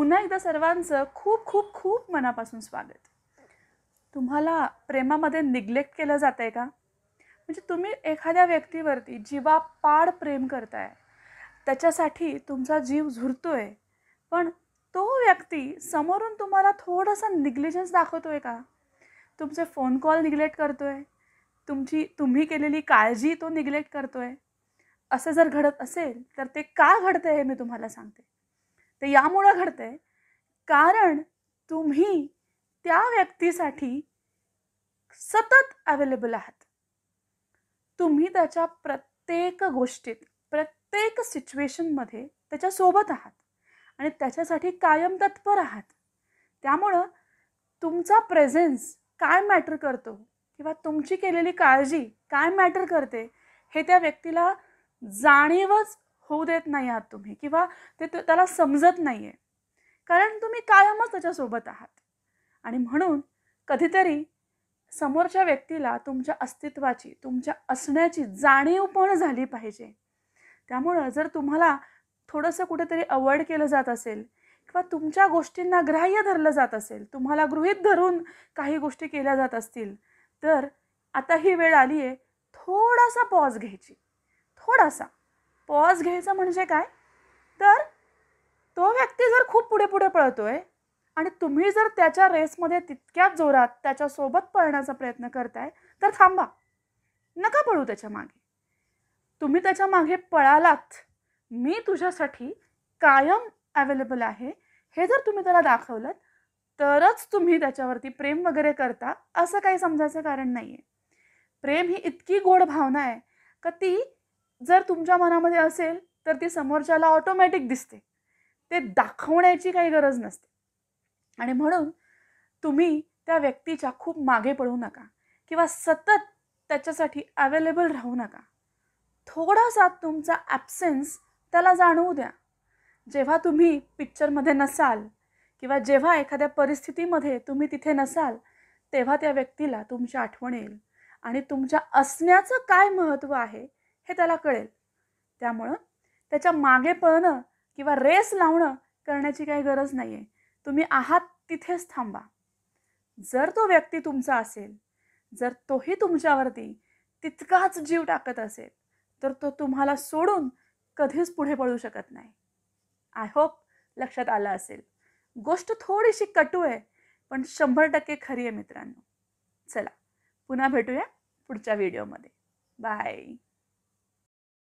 पुन्हा एकदा सर्वांचं खूप खूप खूप मनापासून स्वागत तुम्हाला प्रेमामध्ये निग्लेक्ट केलं जातं आहे का म्हणजे तुम्ही एखाद्या व्यक्तीवरती जीवापाड प्रेम करताय त्याच्यासाठी तुमचा जीव झुरतो आहे पण तो व्यक्ती समोरून तुम्हाला थोडासा निग्लिजन्स दाखवतो आहे का तुमचे फोन कॉल निग्लेक्ट करतो आहे तुमची तुम्ही केलेली काळजी तो निग्लेक्ट करतो आहे असं जर घडत असेल तर ते का घडतं हे मी तुम्हाला सांगते ते यामुळं घडतंय कारण तुम्ही त्या व्यक्तीसाठी सतत अवेलेबल आहात तुम्ही त्याच्या प्रत्येक गोष्टीत प्रत्येक सिच्युएशनमध्ये त्याच्यासोबत आहात आणि त्याच्यासाठी कायम तत्पर आहात त्यामुळं तुमचा प्रेझेन्स काय मॅटर करतो किंवा तुमची केलेली काळजी काय मॅटर करते हे त्या व्यक्तीला जाणीवच होऊ देत नाही आहात तुम्ही किंवा ते त्याला समजत नाही आहे कारण तुम्ही कायमच त्याच्यासोबत आहात आणि म्हणून कधीतरी समोरच्या व्यक्तीला तुमच्या अस्तित्वाची तुमच्या असण्याची जाणीव पण झाली पाहिजे त्यामुळं जर तुम्हाला थोडंसं कुठेतरी अवॉइड केलं जात असेल किंवा तुमच्या गोष्टींना ग्राह्य धरलं जात असेल तुम्हाला गृहित धरून काही गोष्टी केल्या जात असतील तर आता ही वेळ आली आहे थोडासा पॉज घ्यायची थोडासा पॉज घ्यायचं म्हणजे काय तर तो व्यक्ती जर खूप पुढे पुढे पळतो आहे आणि तुम्ही जर त्याच्या रेसमध्ये तितक्याच जोरात त्याच्यासोबत पळण्याचा प्रयत्न करताय तर थांबा नका पळू त्याच्या मागे तुम्ही त्याच्या मागे पळालात मी तुझ्यासाठी कायम अवेलेबल आहे हे जर तुम्ही त्याला दाखवलं तरच तुम्ही त्याच्यावरती प्रेम वगैरे करता असं काही समजायचं कारण नाही आहे प्रेम ही इतकी गोड भावना आहे का ती जर तुमच्या मनामध्ये असेल तर ती समोरच्याला ऑटोमॅटिक दिसते ते दाखवण्याची काही गरज नसते आणि म्हणून तुम्ही त्या व्यक्तीच्या खूप मागे पडू नका किंवा सतत त्याच्यासाठी अवेलेबल राहू नका थोडासा तुमचा ॲबसेन्स त्याला जाणवू द्या जेव्हा तुम्ही पिक्चरमध्ये नसाल किंवा जेव्हा एखाद्या परिस्थितीमध्ये तुम्ही तिथे नसाल तेव्हा त्या व्यक्तीला तुमची आठवण येईल आणि तुमच्या असण्याचं काय महत्त्व आहे हे त्याला कळेल त्यामुळं त्याच्या मागे पळणं किंवा रेस लावणं करण्याची काही गरज नाही तुम्ही आहात तिथेच थांबा जर तो व्यक्ती तुमचा असेल जर तोही तुमच्यावरती तितकाच जीव टाकत असेल तर तो तुम्हाला सोडून कधीच पुढे पळू शकत नाही आय होप लक्षात आलं असेल गोष्ट थोडीशी कटू आहे पण शंभर टक्के खरी आहे मित्रांनो चला पुन्हा भेटूया पुढच्या व्हिडिओमध्ये बाय